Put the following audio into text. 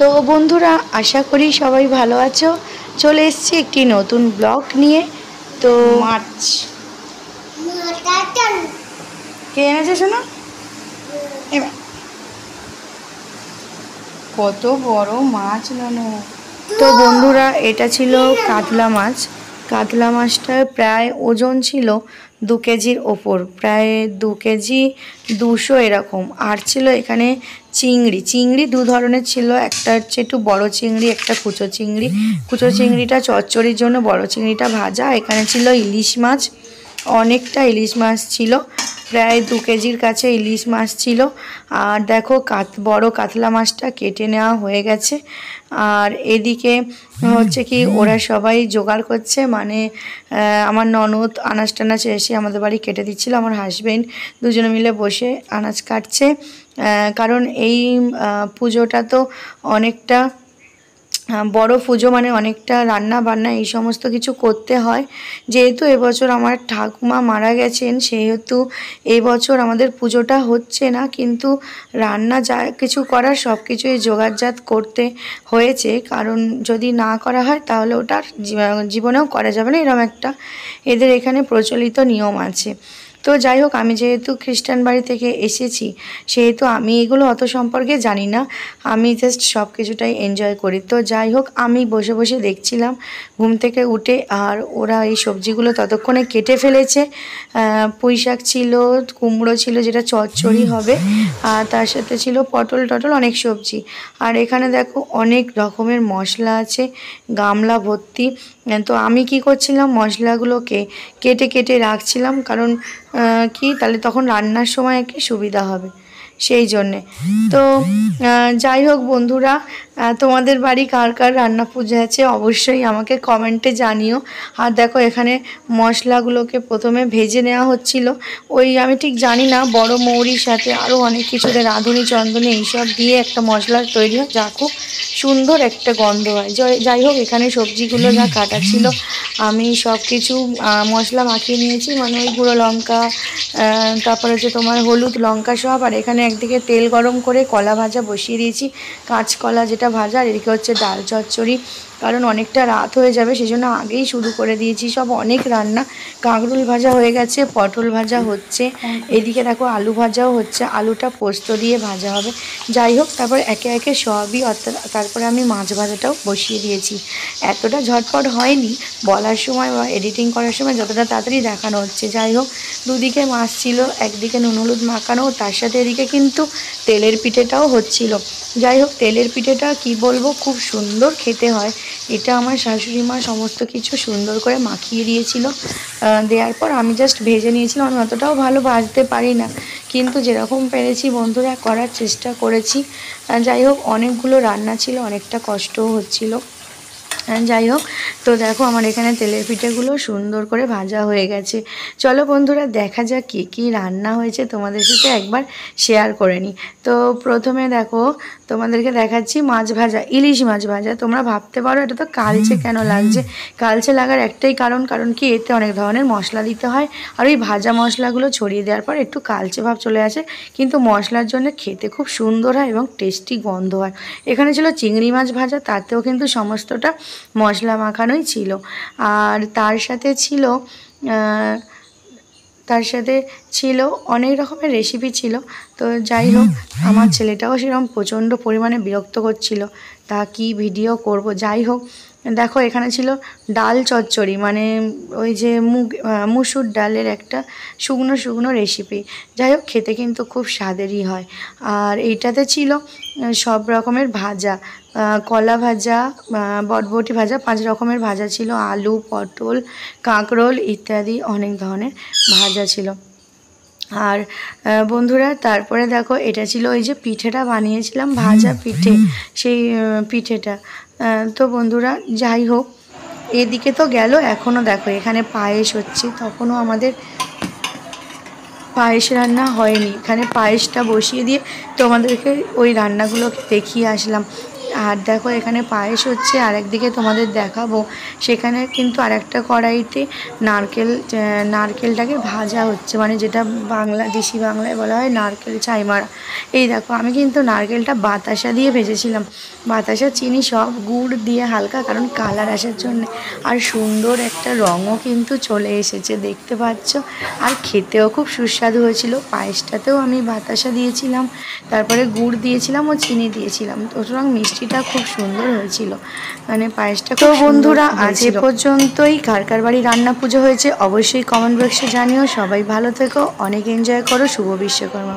তো বন্ধুরা আশা করি সবাই ভালো আছো চলে এসছি একটি নতুন ব্লগ নিয়ে তো মার্চ কে এনেছে শোনো কত বড় মাছ নানো তো বন্ধুরা এটা ছিল কাতলা মাছ কাতলা মাছটার প্রায় ওজন ছিল দু কেজির ওপর প্রায় দু কেজি দুশো এরকম আর ছিল এখানে চিংড়ি চিংড়ি দু ধরনের ছিল একটা হচ্ছে একটু বড় চিংড়ি একটা কুচো চিংড়ি কুচো চিংড়িটা চচ্চড়ির জন্য বড়ো চিংড়িটা ভাজা এখানে ছিল ইলিশ মাছ অনেকটা ইলিশ মাছ ছিল প্রায় দু কেজির কাছে ইলিশ মাছ ছিল আর দেখো কাত বড় কাতলা মাছটা কেটে নেওয়া হয়ে গেছে আর এদিকে হচ্ছে কি ওরা সবাই জোগাড় করছে মানে আমার ননদ আনাজ টানাজ এসে আমাদের বাড়ি কেটে দিচ্ছিল আমার হাজব্যান্ড দুজনে মিলে বসে আনাজ কাটছে কারণ এই পুজোটা তো অনেকটা হ্যাঁ, বড় পুজো মানে অনেকটা রান্না বান্না এই সমস্ত কিছু করতে হয় যেহেতু এবছর আমার ঠাকুমা মারা গেছেন সেহেতু এবছর আমাদের পুজোটা হচ্ছে না কিন্তু রান্না যা কিছু করার সব কিছুই যোগাযোগ করতে হয়েছে কারণ যদি না করা হয় তাহলে ওটার জীবনেও করা যাবে না এরকম একটা এদের এখানে প্রচলিত নিয়ম আছে তো যাই হোক আমি যেহেতু খ্রিস্টান বাড়ি থেকে এসেছি সেহেতু আমি এগুলো অত সম্পর্কে জানি না আমি জাস্ট সব কিছুটাই এনজয় করি তো যাই হোক আমি বসে বসে দেখছিলাম ঘুম থেকে উঠে আর ওরা এই সবজিগুলো ততক্ষণে কেটে ফেলেছে পুঁই শাক ছিল কুমড়ো ছিল যেটা চচ্চড়ি হবে আর তার সাথে ছিল পটল টটল অনেক সবজি আর এখানে দেখো অনেক রকমের মশলা আছে গামলা ভর্তি হ্যাঁ, তো আমি কি করছিলাম মশলাগুলোকে কেটে কেটে রাখছিলাম কারণ কি তাহলে তখন রান্নার সময় একটু সুবিধা হবে সেই জন্যে তো যাই হোক বন্ধুরা তোমাদের বাড়ি কার কার রান্না পুজো আছে অবশ্যই আমাকে কমেন্টে জানিও আর দেখো এখানে মশলাগুলোকে প্রথমে ভেজে নেওয়া হচ্ছিল ওই আমি ঠিক জানি না বড় মৌরির সাথে আরও অনেক কিছুতে রাঁধুনি চন্দনী এইসব দিয়ে একটা মশলা তৈরি হয় যা খুব সুন্দর একটা গন্ধ হয় যাই হোক এখানে সবজিগুলো যা কাটা ছিল আমি সব কিছু মশলা মাখিয়ে নিয়েছি মানে ওই গুঁড়ো লঙ্কা তারপরে হচ্ছে তোমার হলুদ লঙ্কা সব আর এখানে একদিকে তেল গরম করে কলা ভাজা বসিয়ে দিয়েছি কাঁচকলা যেটা একটা ভাজা আর এদিকে হচ্ছে ডাল চচ্চড়ি কারণ অনেকটা রাত হয়ে যাবে সেই জন্য আগেই শুরু করে দিয়েছি সব অনেক রান্না কাঁকরুল ভাজা হয়ে গেছে পটল ভাজা হচ্ছে এদিকে দেখো আলু ভাজাও হচ্ছে আলুটা পোস্ত দিয়ে ভাজা হবে যাই হোক তারপর একে একে সবই অর্থাৎ তারপরে আমি মাছ ভাজাটাও বসিয়ে দিয়েছি এতটা ঝটপট হয়নি বলার সময় বা এডিটিং করার সময় যতটা তাড়াতাড়ি দেখানো হচ্ছে যাই হোক দুদিকে মাছ ছিল একদিকে নুন হলুদ মাখানো তার সাথে এদিকে কিন্তু তেলের পিঠেটাও হচ্ছিল যাই হোক তেলের পিঠেটা কি বলবো খুব সুন্দর খেতে হয় এটা আমার শাশুড়ি মা সমস্ত কিছু সুন্দর করে মাখিয়ে দিয়েছিল দেওয়ার পর আমি জাস্ট ভেজে নিয়েছিলাম আমি অতটাও ভালো ভাজতে পারি না কিন্তু যেরকম পেরেছি বন্ধুরা করার চেষ্টা করেছি যাই হোক অনেকগুলো রান্না ছিল অনেকটা কষ্টও হচ্ছিলো হ্যাঁ, যাই হোক তো দেখো আমার এখানে তেলের পিঠেগুলো সুন্দর করে ভাজা হয়ে গেছে চলো বন্ধুরা দেখা যাক কী কী রান্না হয়েছে তোমাদের সাথে একবার শেয়ার করে নিই তো প্রথমে দেখো তোমাদেরকে দেখাচ্ছি মাছ ভাজা ইলিশ মাছ ভাজা তোমরা ভাবতে পারো এটা তো কালচে কেন লাগছে কালচে লাগার একটাই কারণ কারণ কি এতে অনেক ধরনের মশলা দিতে হয় আর ওই ভাজা মশলাগুলো ছড়িয়ে দেওয়ার পর একটু কালচে ভাব চলে আসে কিন্তু মশলার জন্য খেতে খুব সুন্দর হয় এবং টেস্টি গন্ধ হয় এখানে ছিল চিংড়ি মাছ ভাজা তাতেও কিন্তু সমস্তটা মশলা মাখানোই ছিল আর তার সাথে ছিল তার সাথে ছিল অনেক রকমের রেসিপি ছিল তো যাই হোক আমার ছেলেটাও সেরকম প্রচণ্ড পরিমাণে বিরক্ত করছিল তা কি ভিডিও করব যাই হোক দেখো এখানে ছিল ডাল চচ্চড়ি মানে ওই যে মুগ মুসুর ডালের একটা শুকনো শুকনো রেসিপি যাই হোক খেতে কিন্তু খুব স্বাদেরই হয় আর এইটাতে ছিল সব রকমের ভাজা কলা ভাজা বটবটি ভাজা পাঁচ রকমের ভাজা ছিল আলু পটল কাঁকরোল ইত্যাদি অনেক ধরনের ভাজা ছিল আর বন্ধুরা তারপরে দেখো এটা ছিল ওই যে পিঠেটা বানিয়েছিলাম ভাজা পিঠে সেই পিঠেটা তো বন্ধুরা যাই হোক এদিকে তো গেল এখনও দেখো এখানে পায়েস হচ্ছে তখনও আমাদের পায়েস রান্না হয়নি এখানে পায়েসটা বসিয়ে দিয়ে তোমাদেরকে ওই রান্নাগুলোকে দেখিয়ে আসলাম আর দেখো এখানে পায়েস হচ্ছে আর একদিকে তোমাদের দেখাবো সেখানে কিন্তু আর একটা কড়াইতে নারকেল নারকেলটাকে ভাজা হচ্ছে মানে যেটা বাংলাদেশি বাংলায় বলা হয় নারকেল ছাইমারা এই দেখো আমি কিন্তু নারকেলটা বাতাসা দিয়ে ভেজেছিলাম বাতাসা চিনি সব গুড় দিয়ে হালকা কারণ কালার আসার জন্য আর সুন্দর একটা রঙও কিন্তু চলে এসেছে দেখতে পাচ্ছ আর খেতেও খুব সুস্বাদু হয়েছিল পায়েসটাতেও আমি বাতাসা দিয়েছিলাম তারপরে গুড় দিয়েছিলাম ও চিনি দিয়েছিলাম তো সুতরাং মিষ্টিটা খুব সুন্দর হয়েছিল মানে পায়েসটা তো বন্ধুরা আজ এ পর্যন্তই কার বাড়ি রান্না পুজো হয়েছে অবশ্যই কমেন্ট বক্সে জানিও সবাই ভালো থেকো অনেক এনজয় করো শুভ বিশ্বকর্মা